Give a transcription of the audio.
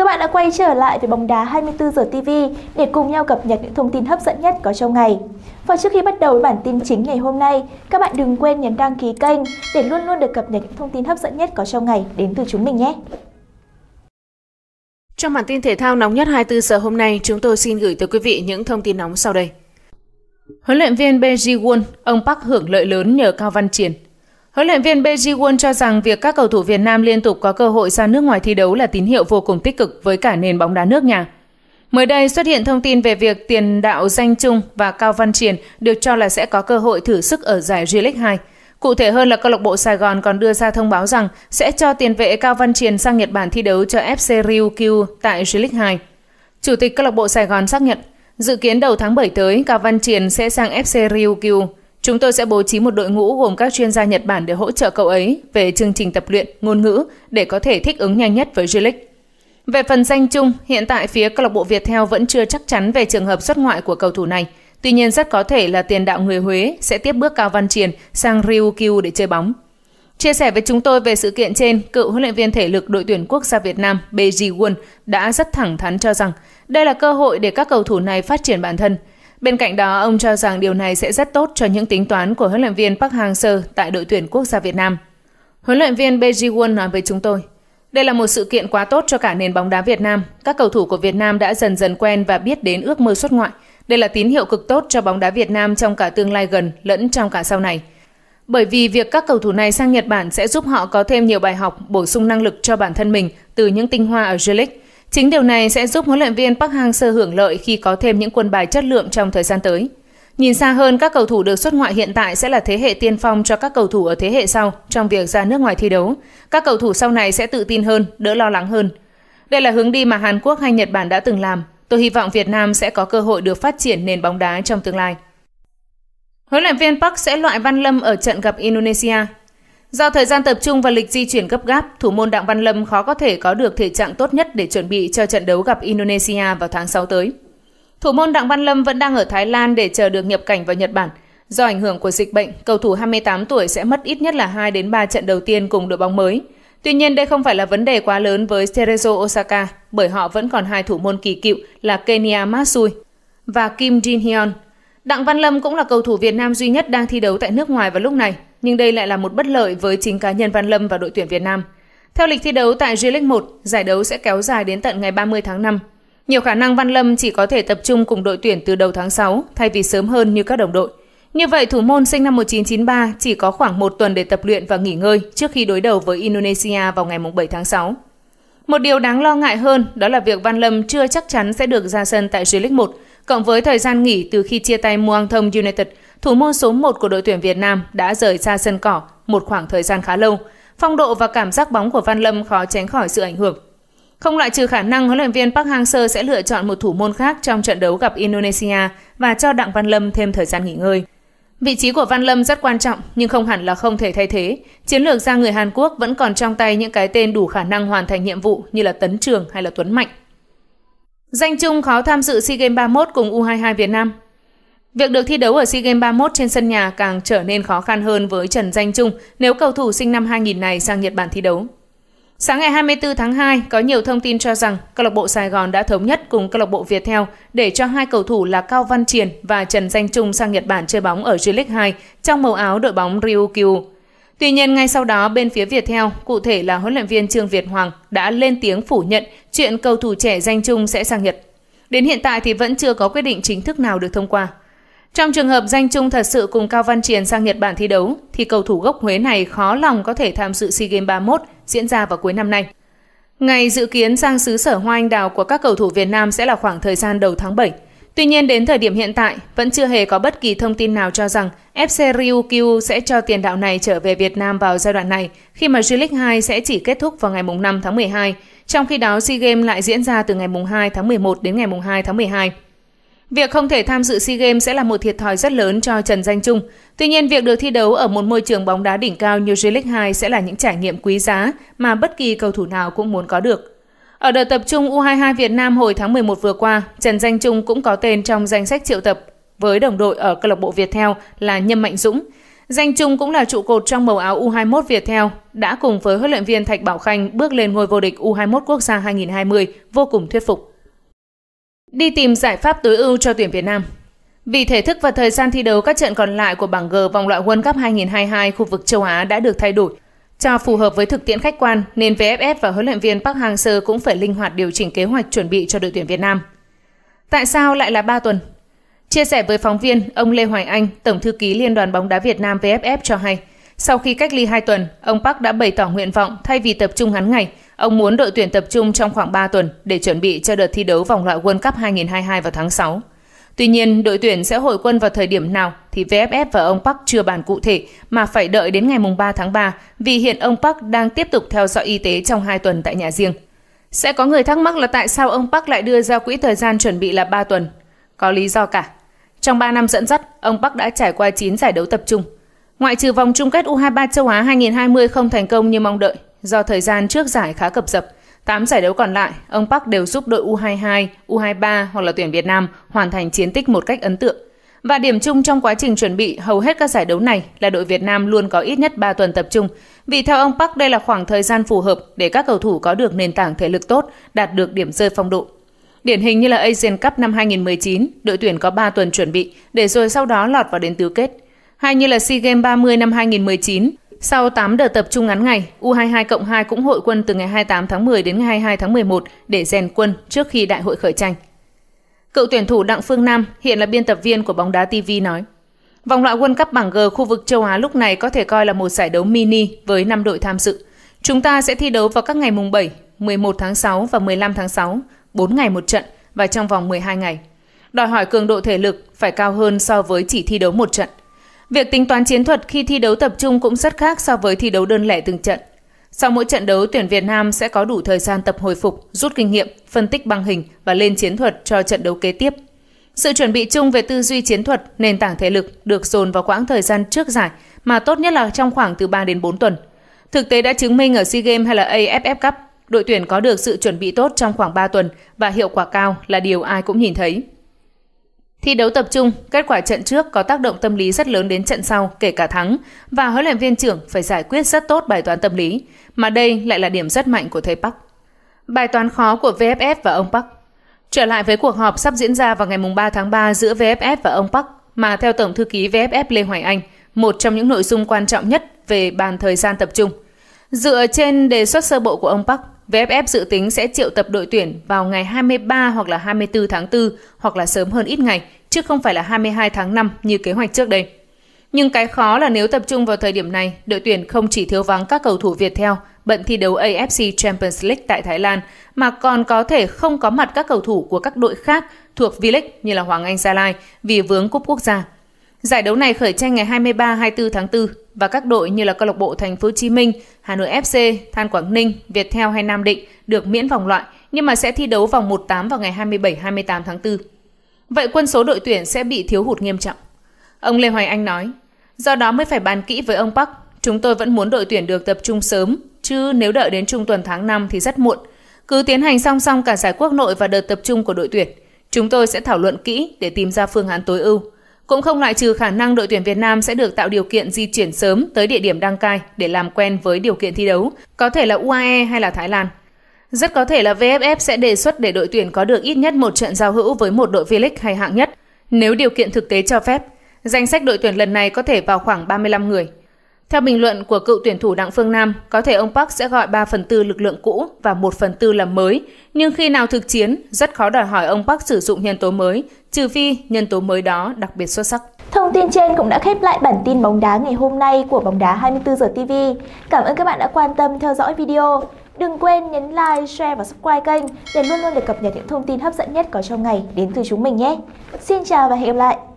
các bạn đã quay trở lại với bóng đá 24 giờ TV để cùng nhau cập nhật những thông tin hấp dẫn nhất có trong ngày. Và trước khi bắt đầu với bản tin chính ngày hôm nay, các bạn đừng quên nhấn đăng ký kênh để luôn luôn được cập nhật những thông tin hấp dẫn nhất có trong ngày đến từ chúng mình nhé. Trong bản tin thể thao nóng nhất 24 giờ hôm nay, chúng tôi xin gửi tới quý vị những thông tin nóng sau đây. Huấn luyện viên BG Won, ông Park hưởng lợi lớn nhờ Cao Văn Triển – Huấn luyện viên Beji Won cho rằng việc các cầu thủ Việt Nam liên tục có cơ hội ra nước ngoài thi đấu là tín hiệu vô cùng tích cực với cả nền bóng đá nước nhà. Mới đây xuất hiện thông tin về việc tiền đạo Danh Trung và Cao Văn Triển được cho là sẽ có cơ hội thử sức ở giải J-League 2. Cụ thể hơn là câu lạc bộ Sài Gòn còn đưa ra thông báo rằng sẽ cho tiền vệ Cao Văn Triền sang Nhật Bản thi đấu cho FC Ryukyu tại J-League 2. Chủ tịch câu lạc bộ Sài Gòn xác nhận, dự kiến đầu tháng 7 tới Cao Văn Triền sẽ sang FC Ryukyu Chúng tôi sẽ bố trí một đội ngũ gồm các chuyên gia Nhật Bản để hỗ trợ cậu ấy về chương trình tập luyện, ngôn ngữ để có thể thích ứng nhanh nhất với J-League. Về phần danh chung, hiện tại phía câu lạc bộ Việt Theo vẫn chưa chắc chắn về trường hợp xuất ngoại của cầu thủ này. Tuy nhiên rất có thể là tiền đạo người Huế sẽ tiếp bước Cao Văn Triền sang Ryukyu để chơi bóng. Chia sẻ với chúng tôi về sự kiện trên, cựu huấn luyện viên thể lực đội tuyển quốc gia Việt Nam Beji Won đã rất thẳng thắn cho rằng đây là cơ hội để các cầu thủ này phát triển bản thân – Bên cạnh đó, ông cho rằng điều này sẽ rất tốt cho những tính toán của huấn luyện viên Park Hang-seo tại đội tuyển quốc gia Việt Nam. Huấn luyện viên Beji Won nói với chúng tôi, đây là một sự kiện quá tốt cho cả nền bóng đá Việt Nam. Các cầu thủ của Việt Nam đã dần dần quen và biết đến ước mơ xuất ngoại. Đây là tín hiệu cực tốt cho bóng đá Việt Nam trong cả tương lai gần lẫn trong cả sau này. Bởi vì việc các cầu thủ này sang Nhật Bản sẽ giúp họ có thêm nhiều bài học, bổ sung năng lực cho bản thân mình từ những tinh hoa ở J-League. Chính điều này sẽ giúp huấn luyện viên Park Hang-seo hưởng lợi khi có thêm những quân bài chất lượng trong thời gian tới. Nhìn xa hơn, các cầu thủ được xuất ngoại hiện tại sẽ là thế hệ tiên phong cho các cầu thủ ở thế hệ sau trong việc ra nước ngoài thi đấu. Các cầu thủ sau này sẽ tự tin hơn, đỡ lo lắng hơn. Đây là hướng đi mà Hàn Quốc hay Nhật Bản đã từng làm. Tôi hy vọng Việt Nam sẽ có cơ hội được phát triển nền bóng đá trong tương lai. Huấn luyện viên Park sẽ loại Văn Lâm ở trận gặp Indonesia Do thời gian tập trung và lịch di chuyển gấp gáp, thủ môn Đặng Văn Lâm khó có thể có được thể trạng tốt nhất để chuẩn bị cho trận đấu gặp Indonesia vào tháng 6 tới. Thủ môn Đặng Văn Lâm vẫn đang ở Thái Lan để chờ được nhập cảnh vào Nhật Bản. Do ảnh hưởng của dịch bệnh, cầu thủ 28 tuổi sẽ mất ít nhất là 2 đến 3 trận đầu tiên cùng đội bóng mới. Tuy nhiên đây không phải là vấn đề quá lớn với Cerezo Osaka bởi họ vẫn còn hai thủ môn kỳ cựu là Kenya Matsui và Kim Jin Hyun. Đặng Văn Lâm cũng là cầu thủ Việt Nam duy nhất đang thi đấu tại nước ngoài vào lúc này nhưng đây lại là một bất lợi với chính cá nhân Văn Lâm và đội tuyển Việt Nam. Theo lịch thi đấu tại J-League 1, giải đấu sẽ kéo dài đến tận ngày 30 tháng 5. Nhiều khả năng Văn Lâm chỉ có thể tập trung cùng đội tuyển từ đầu tháng 6 thay vì sớm hơn như các đồng đội. Như vậy, thủ môn sinh năm 1993 chỉ có khoảng một tuần để tập luyện và nghỉ ngơi trước khi đối đầu với Indonesia vào ngày 7 tháng 6. Một điều đáng lo ngại hơn đó là việc Văn Lâm chưa chắc chắn sẽ được ra sân tại J-League 1, cộng với thời gian nghỉ từ khi chia tay Muang Thong United – thủ môn số 1 của đội tuyển Việt Nam đã rời xa sân cỏ một khoảng thời gian khá lâu. Phong độ và cảm giác bóng của Văn Lâm khó tránh khỏi sự ảnh hưởng. Không loại trừ khả năng huấn luyện viên Park Hang-seo sẽ lựa chọn một thủ môn khác trong trận đấu gặp Indonesia và cho Đặng Văn Lâm thêm thời gian nghỉ ngơi. Vị trí của Văn Lâm rất quan trọng nhưng không hẳn là không thể thay thế. Chiến lược gia người Hàn Quốc vẫn còn trong tay những cái tên đủ khả năng hoàn thành nhiệm vụ như là Tấn Trường hay là Tuấn Mạnh. Danh chung khó tham dự SEA Games 31 cùng U22 Việt Nam, Việc được thi đấu ở SEA Games 31 trên sân nhà càng trở nên khó khăn hơn với Trần Danh Trung nếu cầu thủ sinh năm 2000 này sang Nhật Bản thi đấu. Sáng ngày 24 tháng 2, có nhiều thông tin cho rằng câu lạc bộ Sài Gòn đã thống nhất cùng câu lạc bộ Viettel để cho hai cầu thủ là Cao Văn Triển và Trần Danh Trung sang Nhật Bản chơi bóng ở J-League 2 trong màu áo đội bóng Ryukyu. Tuy nhiên, ngay sau đó bên phía Viettel, cụ thể là huấn luyện viên Trương Việt Hoàng đã lên tiếng phủ nhận chuyện cầu thủ trẻ Danh Trung sẽ sang Nhật. Đến hiện tại thì vẫn chưa có quyết định chính thức nào được thông qua. Trong trường hợp danh Chung thật sự cùng Cao Văn Triền sang Nhật Bản thi đấu, thì cầu thủ gốc Huế này khó lòng có thể tham dự SEA Games 31 diễn ra vào cuối năm nay. Ngày dự kiến sang xứ sở hoa anh đào của các cầu thủ Việt Nam sẽ là khoảng thời gian đầu tháng 7. Tuy nhiên đến thời điểm hiện tại, vẫn chưa hề có bất kỳ thông tin nào cho rằng FC Ryukyu sẽ cho tiền đạo này trở về Việt Nam vào giai đoạn này, khi mà J-League 2 sẽ chỉ kết thúc vào ngày 5 tháng 12, trong khi đó SEA Games lại diễn ra từ ngày 2 tháng 11 đến ngày 2 tháng 12. Việc không thể tham dự SEA Games sẽ là một thiệt thòi rất lớn cho Trần Danh Trung. Tuy nhiên, việc được thi đấu ở một môi trường bóng đá đỉnh cao như J-League 2 sẽ là những trải nghiệm quý giá mà bất kỳ cầu thủ nào cũng muốn có được. Ở đợt tập trung U22 Việt Nam hồi tháng 11 vừa qua, Trần Danh Trung cũng có tên trong danh sách triệu tập với đồng đội ở câu lạc bộ Viettel là Nhâm Mạnh Dũng. Danh Trung cũng là trụ cột trong màu áo U21 Viettel, đã cùng với huấn luyện viên Thạch Bảo Khanh bước lên ngôi vô địch U21 quốc gia 2020 vô cùng thuyết phục. Đi tìm giải pháp tối ưu cho tuyển Việt Nam. Vì thể thức và thời gian thi đấu các trận còn lại của bảng G vòng loại World Cup 2022 khu vực châu Á đã được thay đổi cho phù hợp với thực tiễn khách quan nên VFF và huấn luyện viên Park Hang-seo cũng phải linh hoạt điều chỉnh kế hoạch chuẩn bị cho đội tuyển Việt Nam. Tại sao lại là 3 tuần? Chia sẻ với phóng viên, ông Lê Hoài Anh, Tổng thư ký Liên đoàn bóng đá Việt Nam VFF cho hay, sau khi cách ly 2 tuần, ông Park đã bày tỏ nguyện vọng thay vì tập trung ngắn ngày, Ông muốn đội tuyển tập trung trong khoảng 3 tuần để chuẩn bị cho đợt thi đấu vòng loại World Cup 2022 vào tháng 6. Tuy nhiên, đội tuyển sẽ hội quân vào thời điểm nào thì VFF và ông Park chưa bàn cụ thể mà phải đợi đến ngày 3 tháng 3 vì hiện ông Park đang tiếp tục theo dõi y tế trong 2 tuần tại nhà riêng. Sẽ có người thắc mắc là tại sao ông Park lại đưa ra quỹ thời gian chuẩn bị là 3 tuần. Có lý do cả. Trong 3 năm dẫn dắt, ông Park đã trải qua 9 giải đấu tập trung. Ngoại trừ vòng chung kết U23 châu Á 2020 không thành công như mong đợi, Do thời gian trước giải khá cập dập, 8 giải đấu còn lại, ông Park đều giúp đội U22, U23 hoặc là tuyển Việt Nam hoàn thành chiến tích một cách ấn tượng. Và điểm chung trong quá trình chuẩn bị hầu hết các giải đấu này là đội Việt Nam luôn có ít nhất 3 tuần tập trung. Vì theo ông Park đây là khoảng thời gian phù hợp để các cầu thủ có được nền tảng thể lực tốt, đạt được điểm rơi phong độ. Điển hình như là Asian Cup năm 2019, đội tuyển có 3 tuần chuẩn bị để rồi sau đó lọt vào đến tứ kết. Hay như là SEA Games 30 năm 2019, sau 8 đợt tập trung ngắn ngày, U22 cộng 2 cũng hội quân từ ngày 28 tháng 10 đến ngày 22 tháng 11 để rèn quân trước khi đại hội khởi tranh. Cựu tuyển thủ Đặng Phương Nam hiện là biên tập viên của bóng đá TV nói. Vòng loại World Cup bảng G khu vực châu Á lúc này có thể coi là một giải đấu mini với 5 đội tham dự. Chúng ta sẽ thi đấu vào các ngày mùng 7, 11 tháng 6 và 15 tháng 6, 4 ngày một trận và trong vòng 12 ngày. Đòi hỏi cường độ thể lực phải cao hơn so với chỉ thi đấu một trận. Việc tính toán chiến thuật khi thi đấu tập trung cũng rất khác so với thi đấu đơn lẻ từng trận. Sau mỗi trận đấu, tuyển Việt Nam sẽ có đủ thời gian tập hồi phục, rút kinh nghiệm, phân tích băng hình và lên chiến thuật cho trận đấu kế tiếp. Sự chuẩn bị chung về tư duy chiến thuật, nền tảng thể lực được dồn vào quãng thời gian trước giải, mà tốt nhất là trong khoảng từ 3 đến 4 tuần. Thực tế đã chứng minh ở SEA Games hay là AFF Cup, đội tuyển có được sự chuẩn bị tốt trong khoảng 3 tuần và hiệu quả cao là điều ai cũng nhìn thấy. Thi đấu tập trung, kết quả trận trước có tác động tâm lý rất lớn đến trận sau, kể cả thắng, và huấn luyện viên trưởng phải giải quyết rất tốt bài toán tâm lý, mà đây lại là điểm rất mạnh của thầy Park. Bài toán khó của VFF và ông Park Trở lại với cuộc họp sắp diễn ra vào ngày 3 tháng 3 giữa VFF và ông Park, mà theo Tổng Thư ký VFF Lê Hoài Anh, một trong những nội dung quan trọng nhất về bàn thời gian tập trung. Dựa trên đề xuất sơ bộ của ông Park, VFF dự tính sẽ triệu tập đội tuyển vào ngày 23 hoặc là 24 tháng 4 hoặc là sớm hơn ít ngày, chứ không phải là 22 tháng 5 như kế hoạch trước đây. Nhưng cái khó là nếu tập trung vào thời điểm này, đội tuyển không chỉ thiếu vắng các cầu thủ Việt theo bận thi đấu AFC Champions League tại Thái Lan mà còn có thể không có mặt các cầu thủ của các đội khác thuộc V-League như là Hoàng Anh Gia Lai vì vướng cúp quốc gia. Giải đấu này khởi tranh ngày 23-24 tháng 4 và các đội như là câu lạc bộ Thành phố Hồ Chí Minh, Hà Nội FC, Than Quảng Ninh, Viettel hay Nam Định được miễn vòng loại nhưng mà sẽ thi đấu vòng 1/8 vào ngày 27-28 tháng 4. Vậy quân số đội tuyển sẽ bị thiếu hụt nghiêm trọng. Ông Lê Hoài Anh nói, do đó mới phải bàn kỹ với ông Park, chúng tôi vẫn muốn đội tuyển được tập trung sớm, chứ nếu đợi đến trung tuần tháng 5 thì rất muộn. Cứ tiến hành song song cả giải quốc nội và đợt tập trung của đội tuyển. Chúng tôi sẽ thảo luận kỹ để tìm ra phương án tối ưu. Cũng không loại trừ khả năng đội tuyển Việt Nam sẽ được tạo điều kiện di chuyển sớm tới địa điểm đăng cai để làm quen với điều kiện thi đấu, có thể là UAE hay là Thái Lan. Rất có thể là VFF sẽ đề xuất để đội tuyển có được ít nhất một trận giao hữu với một đội V-League hay hạng nhất, nếu điều kiện thực tế cho phép. Danh sách đội tuyển lần này có thể vào khoảng 35 người. Theo bình luận của cựu tuyển thủ Đặng Phương Nam, có thể ông Park sẽ gọi 3 phần tư lực lượng cũ và 1 phần tư là mới, nhưng khi nào thực chiến, rất khó đòi hỏi ông Park sử dụng nhân tố mới, trừ phi nhân tố mới đó đặc biệt xuất sắc. Thông tin trên cũng đã khép lại bản tin bóng đá ngày hôm nay của bóng đá 24 giờ TV. Cảm ơn các bạn đã quan tâm theo dõi video. Đừng quên nhấn like, share và subscribe kênh để luôn luôn được cập nhật những thông tin hấp dẫn nhất có trong ngày đến từ chúng mình nhé. Xin chào và hẹn gặp lại!